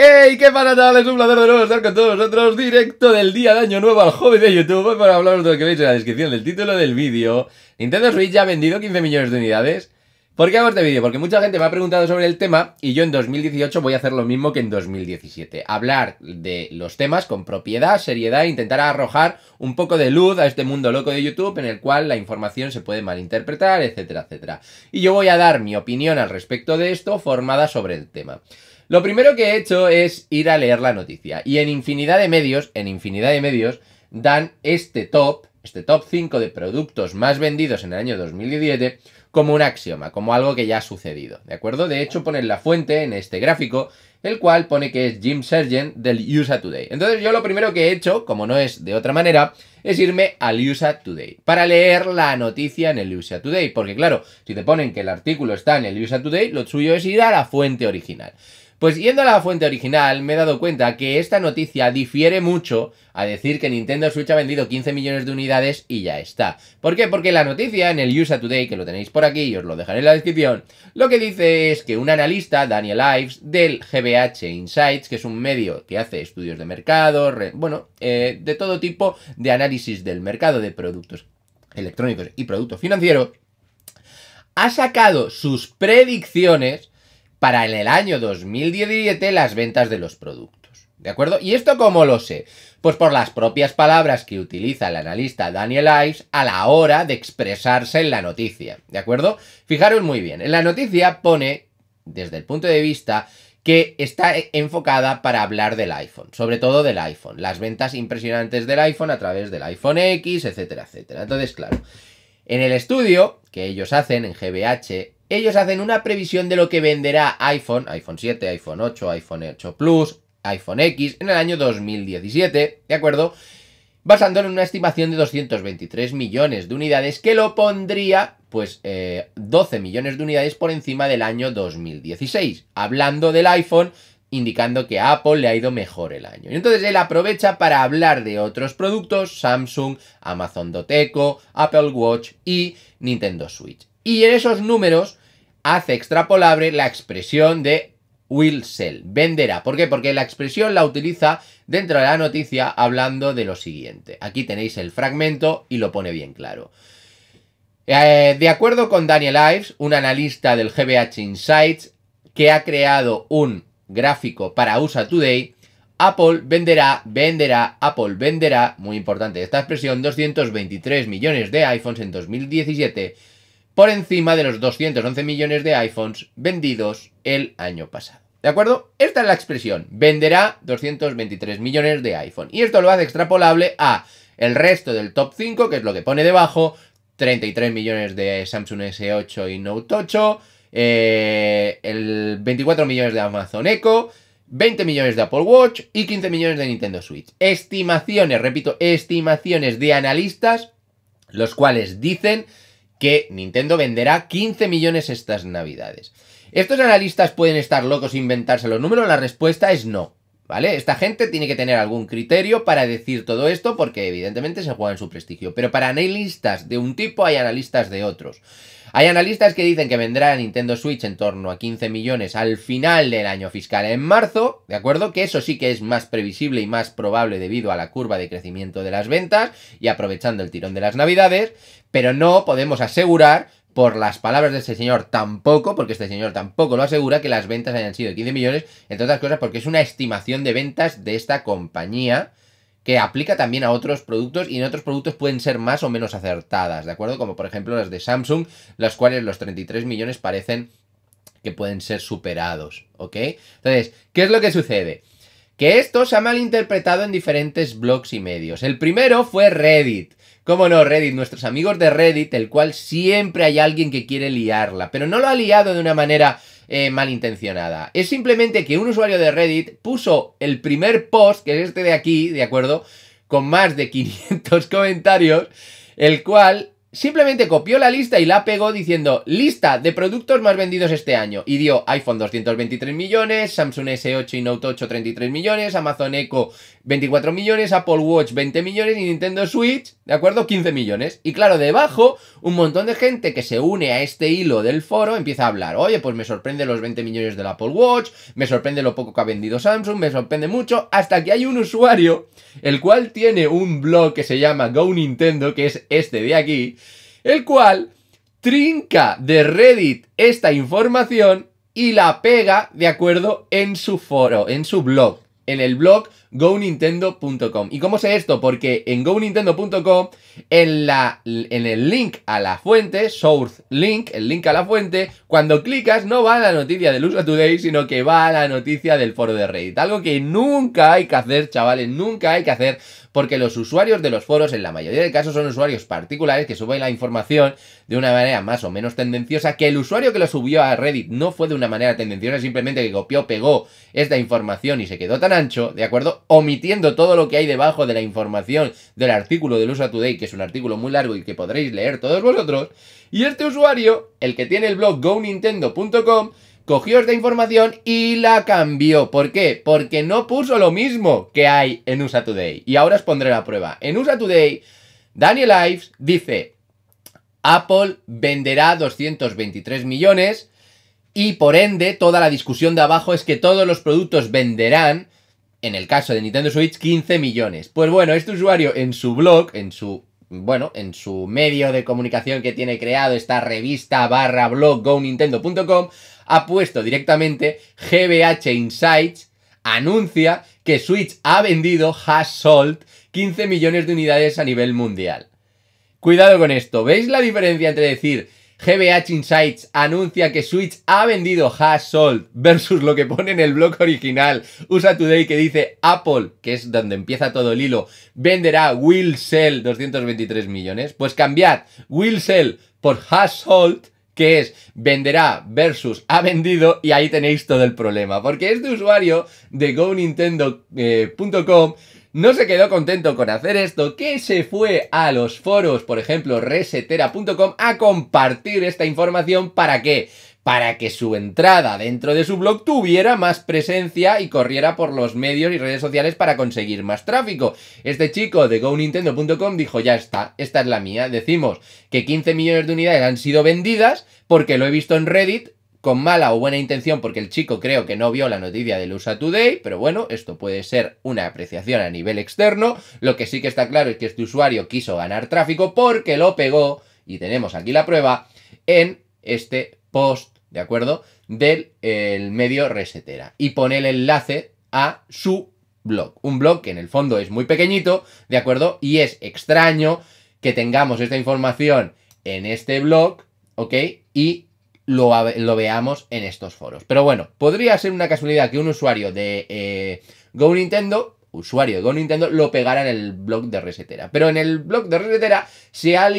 ¡Hey! ¿Qué para tal? Es un placer de nuevo estar con todos nosotros directo del día de Año Nuevo al joven de YouTube para hablaros de lo que veis en la descripción del título del vídeo. Nintendo Switch ya ha vendido 15 millones de unidades. ¿Por qué hago este vídeo? Porque mucha gente me ha preguntado sobre el tema y yo en 2018 voy a hacer lo mismo que en 2017. Hablar de los temas con propiedad, seriedad intentar arrojar un poco de luz a este mundo loco de YouTube en el cual la información se puede malinterpretar, etcétera, etcétera. Y yo voy a dar mi opinión al respecto de esto formada sobre el tema. Lo primero que he hecho es ir a leer la noticia. Y en infinidad de medios, en infinidad de medios, dan este top, este top 5 de productos más vendidos en el año 2017, como un axioma, como algo que ya ha sucedido. ¿De acuerdo? De hecho, ponen la fuente en este gráfico, el cual pone que es Jim Sergent del USA Today. Entonces, yo lo primero que he hecho, como no es de otra manera, es irme al USA Today para leer la noticia en el USA Today. Porque, claro, si te ponen que el artículo está en el USA Today, lo suyo es ir a la fuente original. Pues yendo a la fuente original, me he dado cuenta que esta noticia difiere mucho a decir que Nintendo Switch ha vendido 15 millones de unidades y ya está. ¿Por qué? Porque la noticia en el USA Today, que lo tenéis por aquí y os lo dejaré en la descripción, lo que dice es que un analista, Daniel Ives, del GBH Insights, que es un medio que hace estudios de mercado, bueno, eh, de todo tipo de análisis del mercado de productos electrónicos y productos financieros, ha sacado sus predicciones para en el año 2017 las ventas de los productos. ¿De acuerdo? ¿Y esto cómo lo sé? Pues por las propias palabras que utiliza el analista Daniel Ives a la hora de expresarse en la noticia. ¿De acuerdo? Fijaros muy bien, en la noticia pone, desde el punto de vista que está e, enfocada para hablar del iPhone, sobre todo del iPhone, las ventas impresionantes del iPhone a través del iPhone X, etcétera, etcétera. Entonces, claro, en el estudio que ellos hacen en GBH ellos hacen una previsión de lo que venderá iPhone, iPhone 7, iPhone 8, iPhone 8 Plus, iPhone X en el año 2017, ¿de acuerdo? Basándolo en una estimación de 223 millones de unidades que lo pondría pues 12 eh, millones de unidades por encima del año 2016. Hablando del iPhone, indicando que a Apple le ha ido mejor el año. Y entonces él aprovecha para hablar de otros productos, Samsung, Amazon Doteco, Apple Watch y Nintendo Switch. Y en esos números hace extrapolable la expresión de will sell, venderá. ¿Por qué? Porque la expresión la utiliza dentro de la noticia hablando de lo siguiente. Aquí tenéis el fragmento y lo pone bien claro. Eh, de acuerdo con Daniel Ives, un analista del GBH Insights, que ha creado un gráfico para USA Today, Apple venderá, venderá, Apple venderá, muy importante esta expresión, 223 millones de iPhones en 2017 por encima de los 211 millones de iPhones vendidos el año pasado. ¿De acuerdo? Esta es la expresión. Venderá 223 millones de iPhone. Y esto lo hace extrapolable a el resto del top 5, que es lo que pone debajo. 33 millones de Samsung S8 y Note 8. Eh, el 24 millones de Amazon Echo. 20 millones de Apple Watch y 15 millones de Nintendo Switch. Estimaciones, repito, estimaciones de analistas, los cuales dicen que Nintendo venderá 15 millones estas navidades. ¿Estos analistas pueden estar locos e inventarse los números? La respuesta es no. ¿Vale? Esta gente tiene que tener algún criterio para decir todo esto porque evidentemente se juega en su prestigio. Pero para analistas de un tipo hay analistas de otros. Hay analistas que dicen que vendrá Nintendo Switch en torno a 15 millones al final del año fiscal en marzo, ¿de acuerdo? Que eso sí que es más previsible y más probable debido a la curva de crecimiento de las ventas y aprovechando el tirón de las navidades, pero no podemos asegurar por las palabras de este señor tampoco, porque este señor tampoco lo asegura, que las ventas hayan sido de 15 millones, entre otras cosas porque es una estimación de ventas de esta compañía, que aplica también a otros productos y en otros productos pueden ser más o menos acertadas, ¿de acuerdo? Como por ejemplo las de Samsung, las cuales los 33 millones parecen que pueden ser superados, ¿ok? Entonces, ¿qué es lo que sucede? Que esto se ha malinterpretado en diferentes blogs y medios. El primero fue Reddit. Cómo no, Reddit, nuestros amigos de Reddit, el cual siempre hay alguien que quiere liarla, pero no lo ha liado de una manera eh, malintencionada. Es simplemente que un usuario de Reddit puso el primer post, que es este de aquí, ¿de acuerdo? Con más de 500 comentarios, el cual Simplemente copió la lista y la pegó diciendo lista de productos más vendidos este año y dio iPhone 223 millones, Samsung S8 y Note 8 33 millones, Amazon Echo 24 millones, Apple Watch 20 millones y Nintendo Switch, ¿de acuerdo? 15 millones. Y claro, debajo un montón de gente que se une a este hilo del foro empieza a hablar, oye, pues me sorprende los 20 millones del Apple Watch, me sorprende lo poco que ha vendido Samsung, me sorprende mucho, hasta que hay un usuario el cual tiene un blog que se llama Go Nintendo, que es este de aquí, el cual trinca de Reddit esta información y la pega, de acuerdo, en su foro, en su blog. En el blog GoNintendo.com. ¿Y cómo sé esto? Porque en GoNintendo.com, en, la, en el link a la fuente, Source Link, el link a la fuente, cuando clicas no va a la noticia del USA Today, sino que va a la noticia del foro de Reddit. Algo que nunca hay que hacer, chavales, nunca hay que hacer, porque los usuarios de los foros, en la mayoría de casos, son usuarios particulares que suben la información de una manera más o menos tendenciosa, que el usuario que lo subió a Reddit no fue de una manera tendenciosa, simplemente que copió, pegó esta información y se quedó tan ancho, ¿de acuerdo? omitiendo todo lo que hay debajo de la información del artículo del USA Today, que es un artículo muy largo y que podréis leer todos vosotros. Y este usuario, el que tiene el blog gonintendo.com, cogió esta información y la cambió. ¿Por qué? Porque no puso lo mismo que hay en USA Today. Y ahora os pondré la prueba. En USA Today, Daniel Ives dice, Apple venderá 223 millones y por ende toda la discusión de abajo es que todos los productos venderán en el caso de Nintendo Switch, 15 millones. Pues bueno, este usuario en su blog, en su bueno, en su medio de comunicación que tiene creado esta revista barra blog ha puesto directamente GBH Insights, anuncia que Switch ha vendido, has sold 15 millones de unidades a nivel mundial. Cuidado con esto, ¿veis la diferencia entre decir GBH Insights anuncia que Switch ha vendido Has versus lo que pone en el blog original. USA Today que dice Apple, que es donde empieza todo el hilo, venderá Will Sell 223 millones. Pues cambiad Will Sell por Has Sold que es venderá versus ha vendido y ahí tenéis todo el problema. Porque este usuario de GoNintendo.com eh, no se quedó contento con hacer esto, que se fue a los foros, por ejemplo, resetera.com, a compartir esta información para que para que su entrada dentro de su blog tuviera más presencia y corriera por los medios y redes sociales para conseguir más tráfico. Este chico de GoNintendo.com dijo, ya está, esta es la mía. Decimos que 15 millones de unidades han sido vendidas porque lo he visto en Reddit con mala o buena intención, porque el chico creo que no vio la noticia del USA Today, pero bueno, esto puede ser una apreciación a nivel externo. Lo que sí que está claro es que este usuario quiso ganar tráfico porque lo pegó, y tenemos aquí la prueba, en este post, ¿de acuerdo? Del medio resetera. Y pone el enlace a su blog. Un blog que en el fondo es muy pequeñito, ¿de acuerdo? Y es extraño que tengamos esta información en este blog, ¿ok? Y lo, veamos en estos foros. Pero bueno, podría ser una casualidad que un usuario de eh, Go Nintendo, usuario de Go Nintendo, lo pegara en el blog de Resetera. Pero en el blog de Resetera se ha,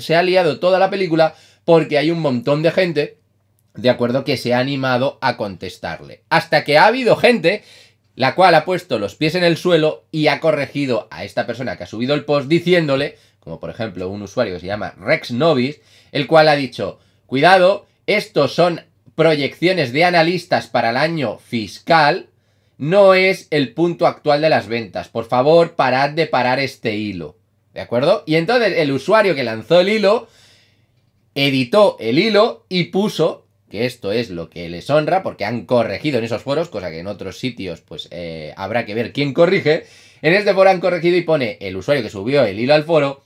se ha liado toda la película porque hay un montón de gente, de acuerdo, que se ha animado a contestarle. Hasta que ha habido gente la cual ha puesto los pies en el suelo y ha corregido a esta persona que ha subido el post diciéndole, como por ejemplo un usuario que se llama Rex Novis, el cual ha dicho, cuidado, estos son proyecciones de analistas para el año fiscal. No es el punto actual de las ventas. Por favor, parad de parar este hilo. ¿De acuerdo? Y entonces el usuario que lanzó el hilo editó el hilo y puso que esto es lo que les honra porque han corregido en esos foros, cosa que en otros sitios pues eh, habrá que ver quién corrige. En este foro han corregido y pone el usuario que subió el hilo al foro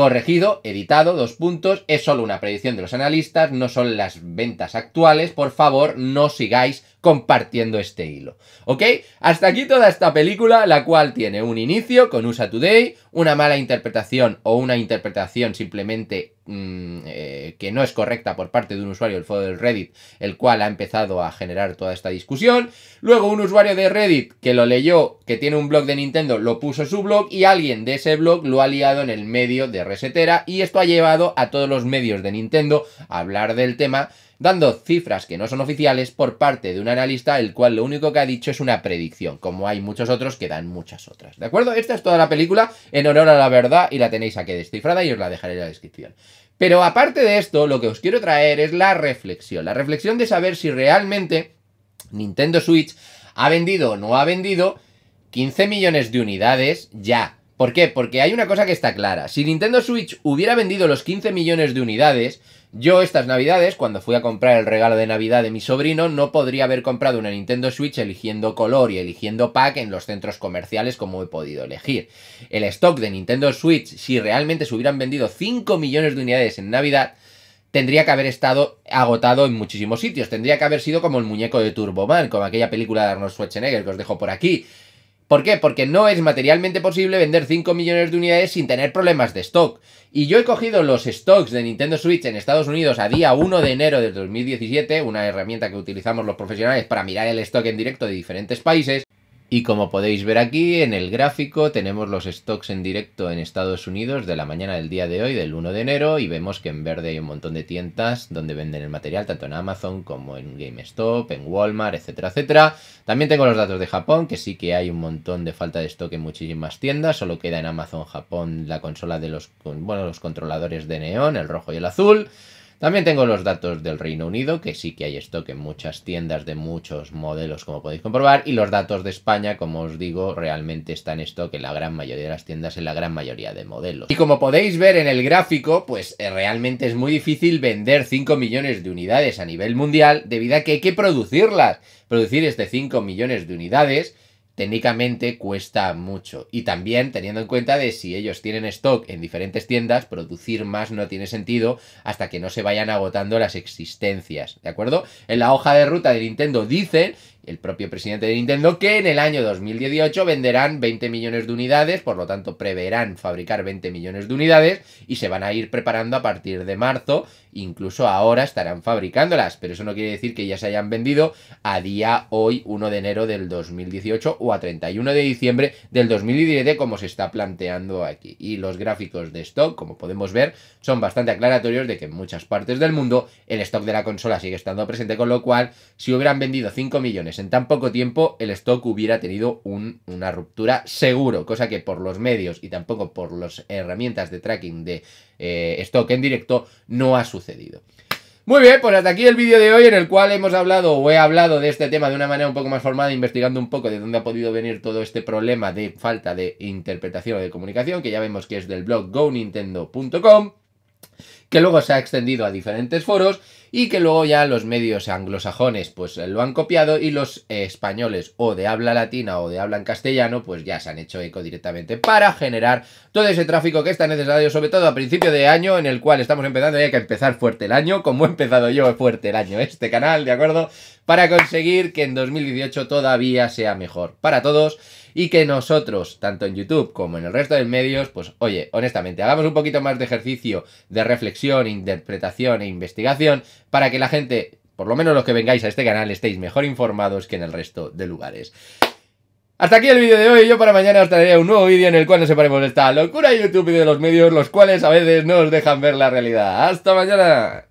Corregido, editado, dos puntos, es solo una predicción de los analistas, no son las ventas actuales, por favor no sigáis compartiendo este hilo. ¿Ok? Hasta aquí toda esta película, la cual tiene un inicio con USA Today, una mala interpretación o una interpretación simplemente mm, eh, que no es correcta por parte de un usuario del foro del Reddit, el cual ha empezado a generar toda esta discusión. Luego un usuario de Reddit que lo leyó, que tiene un blog de Nintendo, lo puso en su blog y alguien de ese blog lo ha liado en el medio de Resetera y esto ha llevado a todos los medios de Nintendo a hablar del tema dando cifras que no son oficiales por parte de un analista, el cual lo único que ha dicho es una predicción, como hay muchos otros que dan muchas otras. ¿De acuerdo? Esta es toda la película en honor a la verdad y la tenéis aquí descifrada y os la dejaré en la descripción. Pero aparte de esto, lo que os quiero traer es la reflexión, la reflexión de saber si realmente Nintendo Switch ha vendido o no ha vendido 15 millones de unidades ya ¿Por qué? Porque hay una cosa que está clara. Si Nintendo Switch hubiera vendido los 15 millones de unidades, yo estas navidades, cuando fui a comprar el regalo de Navidad de mi sobrino, no podría haber comprado una Nintendo Switch eligiendo color y eligiendo pack en los centros comerciales como he podido elegir. El stock de Nintendo Switch, si realmente se hubieran vendido 5 millones de unidades en Navidad, tendría que haber estado agotado en muchísimos sitios. Tendría que haber sido como el muñeco de Man, como aquella película de Arnold Schwarzenegger que os dejo por aquí ¿Por qué? Porque no es materialmente posible vender 5 millones de unidades sin tener problemas de stock. Y yo he cogido los stocks de Nintendo Switch en Estados Unidos a día 1 de enero de 2017, una herramienta que utilizamos los profesionales para mirar el stock en directo de diferentes países, y como podéis ver aquí en el gráfico tenemos los stocks en directo en Estados Unidos de la mañana del día de hoy, del 1 de enero, y vemos que en verde hay un montón de tiendas donde venden el material, tanto en Amazon como en GameStop, en Walmart, etcétera, etcétera. También tengo los datos de Japón, que sí que hay un montón de falta de stock en muchísimas tiendas, solo queda en Amazon Japón la consola de los, bueno, los controladores de neón, el rojo y el azul. También tengo los datos del Reino Unido, que sí que hay stock en muchas tiendas de muchos modelos, como podéis comprobar, y los datos de España, como os digo, realmente están en stock en la gran mayoría de las tiendas, en la gran mayoría de modelos. Y como podéis ver en el gráfico, pues eh, realmente es muy difícil vender 5 millones de unidades a nivel mundial, debido a que hay que producirlas. Producir este 5 millones de unidades técnicamente cuesta mucho. Y también teniendo en cuenta de si ellos tienen stock en diferentes tiendas, producir más no tiene sentido hasta que no se vayan agotando las existencias, ¿de acuerdo? En la hoja de ruta de Nintendo dicen el propio presidente de Nintendo, que en el año 2018 venderán 20 millones de unidades, por lo tanto preverán fabricar 20 millones de unidades y se van a ir preparando a partir de marzo, incluso ahora estarán fabricándolas, pero eso no quiere decir que ya se hayan vendido a día hoy 1 de enero del 2018 o a 31 de diciembre del 2017 como se está planteando aquí. Y los gráficos de stock, como podemos ver, son bastante aclaratorios de que en muchas partes del mundo el stock de la consola sigue estando presente, con lo cual si hubieran vendido 5 millones en tan poco tiempo el stock hubiera tenido una ruptura seguro, cosa que por los medios y tampoco por las herramientas de tracking de eh, stock en directo no ha sucedido. Muy bien, pues hasta aquí el vídeo de hoy en el cual hemos hablado o he hablado de este tema de una manera un poco más formada, investigando un poco de dónde ha podido venir todo este problema de falta de interpretación o de comunicación, que ya vemos que es del blog gonintendo.com, que luego se ha extendido a diferentes foros y que luego ya los medios anglosajones pues lo han copiado y los españoles o de habla latina o de habla en castellano pues ya se han hecho eco directamente para generar todo ese tráfico que está necesario sobre todo a principio de año en el cual estamos empezando hay que empezar fuerte el año como he empezado yo fuerte el año este canal, ¿de acuerdo? Para conseguir que en 2018 todavía sea mejor para todos y que nosotros, tanto en YouTube como en el resto de medios, pues oye, honestamente, hagamos un poquito más de ejercicio de reflexión, interpretación e investigación para que la gente, por lo menos los que vengáis a este canal, estéis mejor informados que en el resto de lugares. Hasta aquí el vídeo de hoy, yo para mañana os traeré un nuevo vídeo en el cual nos separemos de esta locura de YouTube y de los medios, los cuales a veces no os dejan ver la realidad. ¡Hasta mañana!